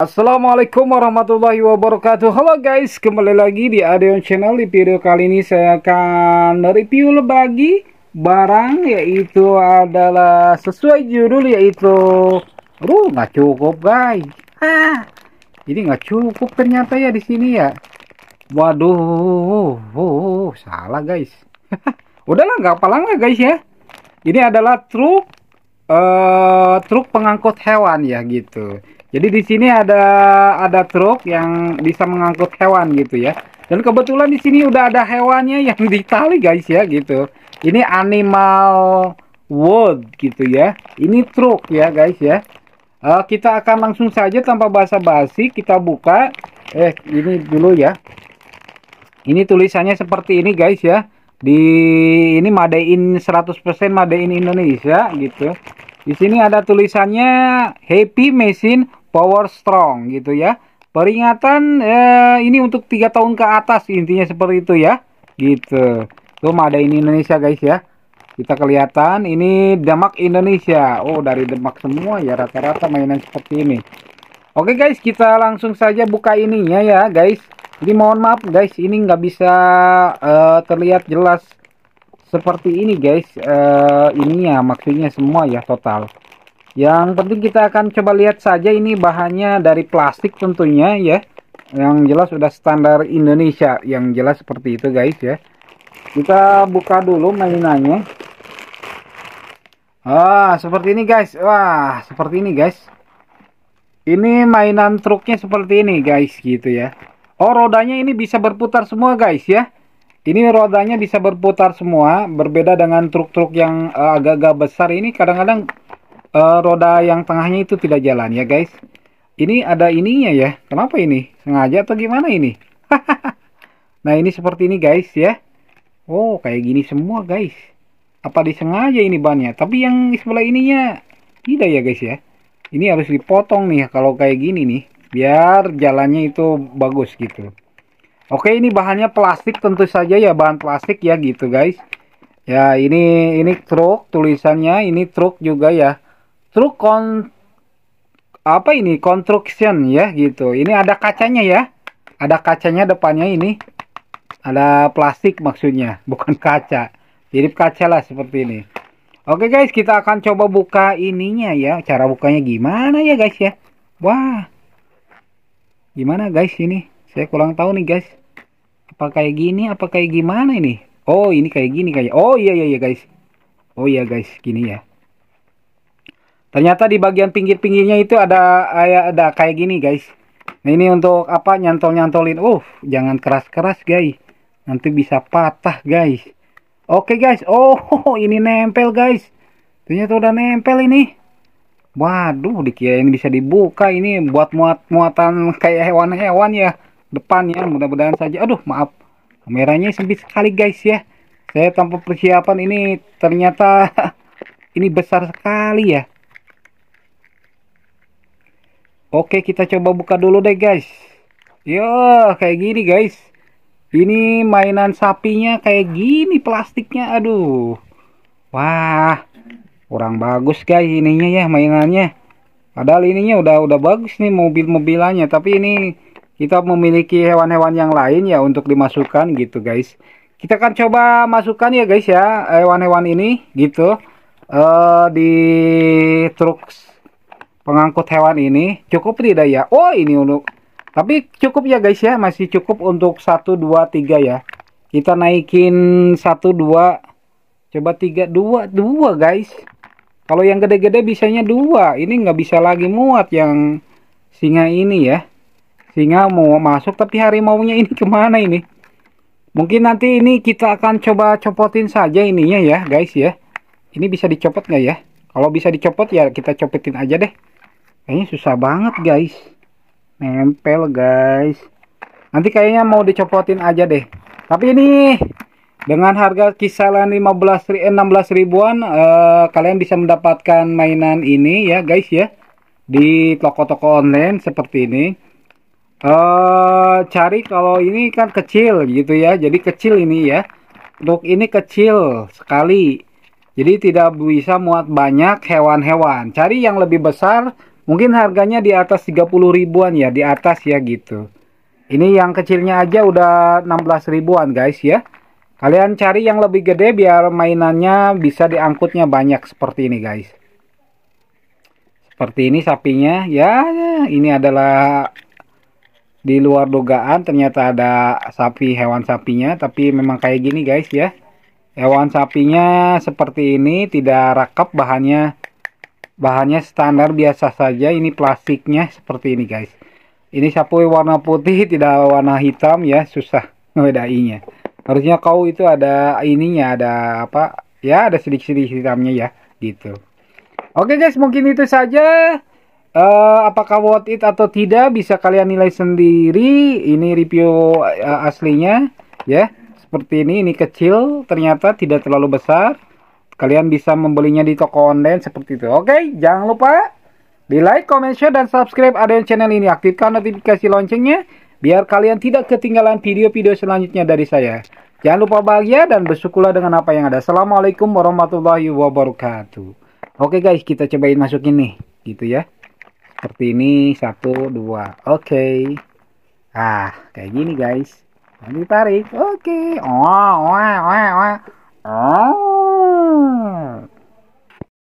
Assalamualaikum warahmatullahi wabarakatuh Halo guys, kembali lagi di Adeon Channel Di video kali ini saya akan review lagi barang Yaitu adalah sesuai judul yaitu Ruh, nggak cukup guys ah, Jadi nggak cukup ternyata ya di sini ya Waduh, oh, oh, salah guys Udahlah, nggak apa-apa lah guys ya Ini adalah truk uh, truk pengangkut hewan ya gitu jadi di sini ada ada truk yang bisa mengangkut hewan gitu ya. Dan kebetulan di sini udah ada hewannya yang ditali guys ya gitu. Ini animal wood gitu ya. Ini truk ya guys ya. Uh, kita akan langsung saja tanpa basa-basi kita buka. Eh ini dulu ya. Ini tulisannya seperti ini guys ya. Di ini Made in 100% made in Indonesia gitu. Di sini ada tulisannya Happy Machine power strong gitu ya. Peringatan eh, ini untuk tiga tahun ke atas intinya seperti itu ya. Gitu. tuh ada ini Indonesia guys ya. Kita kelihatan ini Demak Indonesia. Oh, dari Demak semua ya rata-rata mainan seperti ini. Oke guys, kita langsung saja buka ininya ya guys. Jadi mohon maaf guys, ini nggak bisa uh, terlihat jelas seperti ini guys. Uh, eh, ini ya maksudnya semua ya total. Yang penting kita akan coba lihat saja ini bahannya dari plastik tentunya ya. Yang jelas sudah standar Indonesia, yang jelas seperti itu guys ya. Kita buka dulu mainannya. Ah, seperti ini guys. Wah, seperti ini guys. Ini mainan truknya seperti ini guys gitu ya. Oh, rodanya ini bisa berputar semua guys ya. Ini rodanya bisa berputar semua, berbeda dengan truk-truk yang eh, agak-agak besar ini kadang-kadang uh, roda yang tengahnya itu tidak jalan ya guys. Ini ada ininya ya. Kenapa ini? Sengaja atau gimana ini? nah ini seperti ini guys ya. Oh kayak gini semua guys. Apa disengaja ini bannya? Tapi yang sebelah ininya tidak ya guys ya. Ini harus dipotong nih kalau kayak gini nih. Biar jalannya itu bagus gitu. Oke ini bahannya plastik tentu saja ya bahan plastik ya gitu guys. Ya ini ini truk tulisannya ini truk juga ya truk kon apa ini construction ya gitu ini ada kacanya ya ada kacanya depannya ini ada plastik maksudnya bukan kaca jadi kaca lah seperti ini oke guys kita akan coba buka ininya ya cara bukanya gimana ya guys ya wah gimana guys ini saya kurang tahu nih guys apa kayak gini apa kayak gimana ini oh ini kayak gini kayak oh iya, iya, iya guys oh iya guys gini ya Ternyata di bagian pinggir-pinggirnya itu ada ada kayak gini guys. Nah ini untuk apa nyantol-nyantolin. Uh jangan keras-keras guys. Nanti bisa patah guys. Oke guys. Oh ini nempel guys. Ternyata udah nempel ini. Waduh ini bisa dibuka ini buat muat-muatan kayak hewan-hewan ya. Depannya mudah-mudahan saja. Aduh maaf. Kameranya sempit sekali guys ya. Saya tanpa persiapan ini ternyata ini besar sekali ya. Oke, kita coba buka dulu deh, guys. Yo, kayak gini, guys. Ini mainan sapinya kayak gini plastiknya, aduh. Wah, kurang bagus, guys, ininya ya mainannya. Padahal ininya udah udah bagus nih mobil-mobilannya, tapi ini kita memiliki hewan-hewan yang lain ya untuk dimasukkan gitu, guys. Kita akan coba masukkan ya, guys ya, hewan-hewan ini gitu. Uh, di truk pengangkut hewan ini cukup tidak ya oh ini untuk tapi cukup ya guys ya masih cukup untuk 1 2 3 ya kita naikin 1 2 coba 3 2 2 guys kalau yang gede-gede bisanya 2 ini nggak bisa lagi muat yang singa ini ya singa mau masuk tapi harimaunya ini kemana ini mungkin nanti ini kita akan coba copotin saja ininya ya guys ya ini bisa dicopot nggak ya kalau bisa dicopot ya kita copetin aja deh ini susah banget guys nempel guys nanti kayaknya mau dicopotin aja deh tapi ini dengan harga kisaran 15 16 eh, ribuan eh, kalian bisa mendapatkan mainan ini ya guys ya di toko-toko online seperti ini eh cari kalau ini kan kecil gitu ya jadi kecil ini ya untuk ini kecil sekali jadi tidak bisa muat banyak hewan-hewan cari yang lebih besar Mungkin harganya di atas 30 ribuan ya, di atas ya gitu. Ini yang kecilnya aja udah 16 ribuan guys ya. Kalian cari yang lebih gede biar mainannya bisa diangkutnya banyak seperti ini guys. Seperti ini sapinya. Ya, ini adalah di luar dugaan ternyata ada sapi hewan sapinya tapi memang kayak gini guys ya. Hewan sapinya seperti ini tidak rakap bahannya bahannya standar biasa saja ini plastiknya seperti ini guys ini sapu warna putih tidak warna hitam ya susah ngebedainya harusnya kau itu ada ininya ada apa ya ada sedikit-sedikit hitamnya ya gitu oke guys mungkin itu saja uh, apakah worth it atau tidak bisa kalian nilai sendiri ini review uh, aslinya ya seperti ini ini kecil ternyata tidak terlalu besar Kalian bisa membelinya di toko online seperti itu. Oke, jangan lupa di like, comment, share, dan subscribe yang channel ini. Aktifkan notifikasi loncengnya biar kalian tidak ketinggalan video-video selanjutnya dari saya. Jangan lupa bahagia dan bersyukurlah dengan apa yang ada. Assalamualaikum warahmatullahi wabarakatuh. Oke guys, kita cobain masukin nih, gitu ya. Seperti ini, satu, dua. Oke. Ah, kayak gini guys. ini tarik. Oke. Oh, oh oh, oh. Oh.